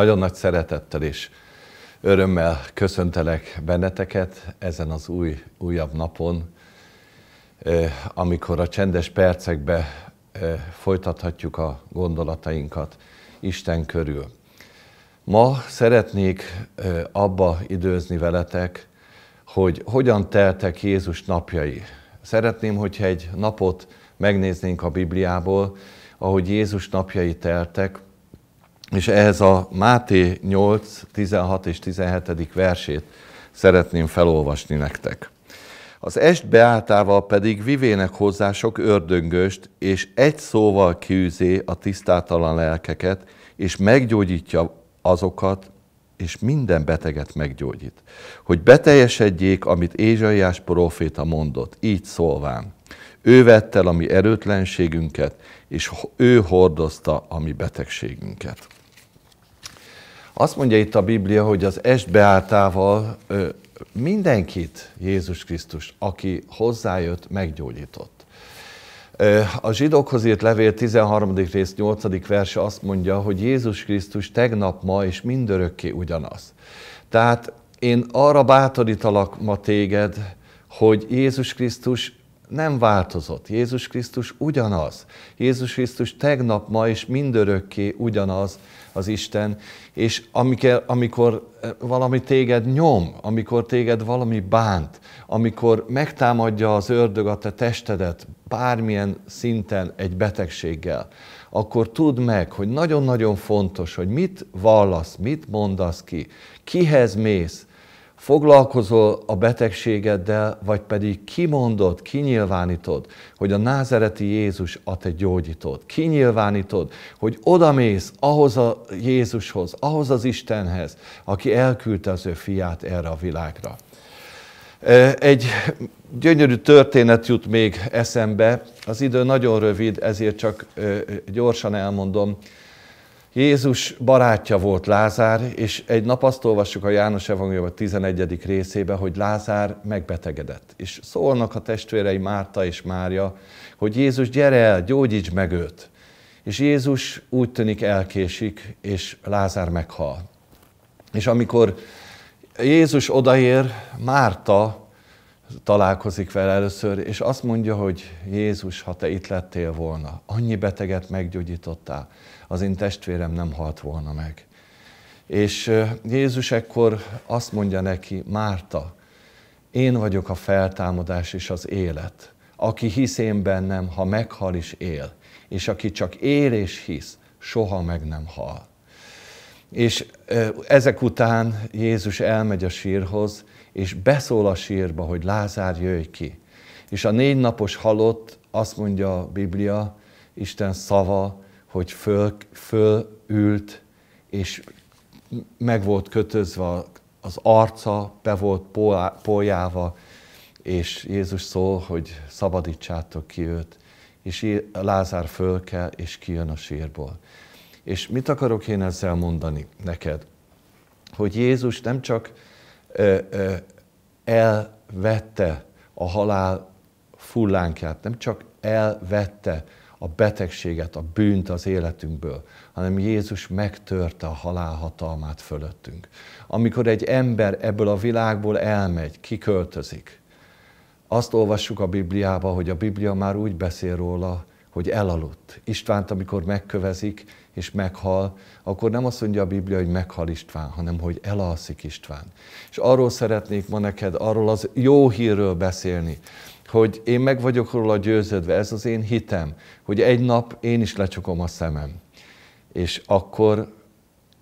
Nagyon nagy szeretettel és örömmel köszöntelek benneteket ezen az új, újabb napon, amikor a csendes percekbe folytathatjuk a gondolatainkat Isten körül. Ma szeretnék abba időzni veletek, hogy hogyan teltek Jézus napjai. Szeretném, hogyha egy napot megnéznénk a Bibliából, ahogy Jézus napjai teltek, és ehhez a Máté 8, 16 és 17. versét szeretném felolvasni nektek. Az est beáltával pedig vivének hozzá sok ördöngöst, és egy szóval kiűzé a tisztátalan lelkeket, és meggyógyítja azokat, és minden beteget meggyógyít. Hogy beteljesedjék, amit Ézsaiás proféta mondott, így szólván. Ő vette el a mi erőtlenségünket, és ő hordozta a mi betegségünket. Azt mondja itt a Biblia, hogy az beáltával mindenkit Jézus Krisztus, aki hozzájött, meggyógyított. A zsidókhoz írt levél 13. rész 8. verse azt mondja, hogy Jézus Krisztus tegnap, ma és mindörökké ugyanaz. Tehát én arra bátorítalak ma téged, hogy Jézus Krisztus nem változott. Jézus Krisztus ugyanaz. Jézus Krisztus tegnap, ma és mindörökké ugyanaz az Isten, és amikor, amikor eh, valami téged nyom, amikor téged valami bánt, amikor megtámadja az ördög a te testedet bármilyen szinten egy betegséggel, akkor tudd meg, hogy nagyon-nagyon fontos, hogy mit vallasz, mit mondasz ki, kihez mész, foglalkozol a betegségeddel, vagy pedig kimondod, kinyilvánítod, hogy a názereti Jézus a te gyógyítod. Kinyilvánítod, hogy odamész ahhoz a Jézushoz, ahhoz az Istenhez, aki elküldte az ő fiát erre a világra. Egy gyönyörű történet jut még eszembe, az idő nagyon rövid, ezért csak gyorsan elmondom. Jézus barátja volt Lázár, és egy nap azt olvassuk a János Evangélium 11. részébe, hogy Lázár megbetegedett. És szólnak a testvérei Márta és Mária, hogy Jézus, gyere el, gyógyíts meg őt. És Jézus úgy tűnik elkésik, és Lázár meghal. És amikor Jézus odaér, Márta találkozik vele először, és azt mondja, hogy Jézus, ha te itt lettél volna, annyi beteget meggyógyítottál, az én testvérem nem halt volna meg. És Jézus ekkor azt mondja neki, Márta, én vagyok a feltámadás és az élet. Aki hisz én bennem, ha meghal is él, és aki csak él és hisz, soha meg nem hal. És ezek után Jézus elmegy a sírhoz, és beszól a sírba, hogy Lázár jöjj ki. És a négy napos halott, azt mondja a Biblia, Isten szava, hogy föl, fölült, és meg volt kötözve az arca, be volt poljáva, és Jézus szól, hogy szabadítsátok ki őt, és Lázár fölkel, és kijön a sírból. És mit akarok én ezzel mondani neked? Hogy Jézus nem csak elvette a halál fullánkját, nem csak elvette a betegséget, a bűnt az életünkből, hanem Jézus megtörte a halál hatalmát fölöttünk. Amikor egy ember ebből a világból elmegy, kiköltözik, azt olvassuk a Bibliába, hogy a Biblia már úgy beszél róla, hogy elaludt. Istvánt, amikor megkövezik és meghal, akkor nem azt mondja a Biblia, hogy meghal István, hanem hogy elalszik István. És arról szeretnék ma neked, arról az jó hírről beszélni, hogy én meg vagyok róla győződve, ez az én hitem, hogy egy nap én is lecsukom a szemem, és akkor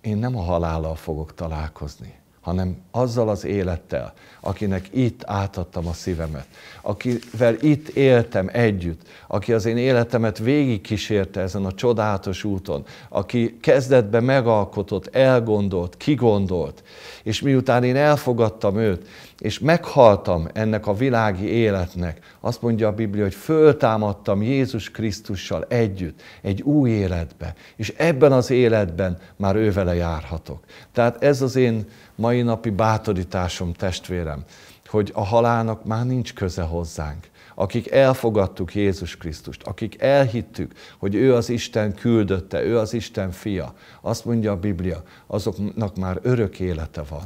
én nem a halállal fogok találkozni, hanem azzal az élettel, akinek itt átadtam a szívemet, akivel itt éltem együtt, aki az én életemet végigkísérte ezen a csodálatos úton, aki kezdetben megalkotott, elgondolt, kigondolt, és miután én elfogadtam őt, és meghaltam ennek a világi életnek, azt mondja a Biblia, hogy föltámadtam Jézus Krisztussal együtt, egy új életbe, és ebben az életben már ővele járhatok. Tehát ez az én mai napi bátorításom, testvérem, hogy a halálnak már nincs köze hozzánk. Akik elfogadtuk Jézus Krisztust, akik elhittük, hogy ő az Isten küldötte, ő az Isten fia, azt mondja a Biblia, azoknak már örök élete van.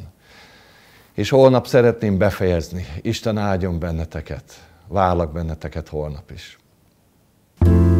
És holnap szeretném befejezni. Isten áldjon benneteket, vállak benneteket holnap is. thank you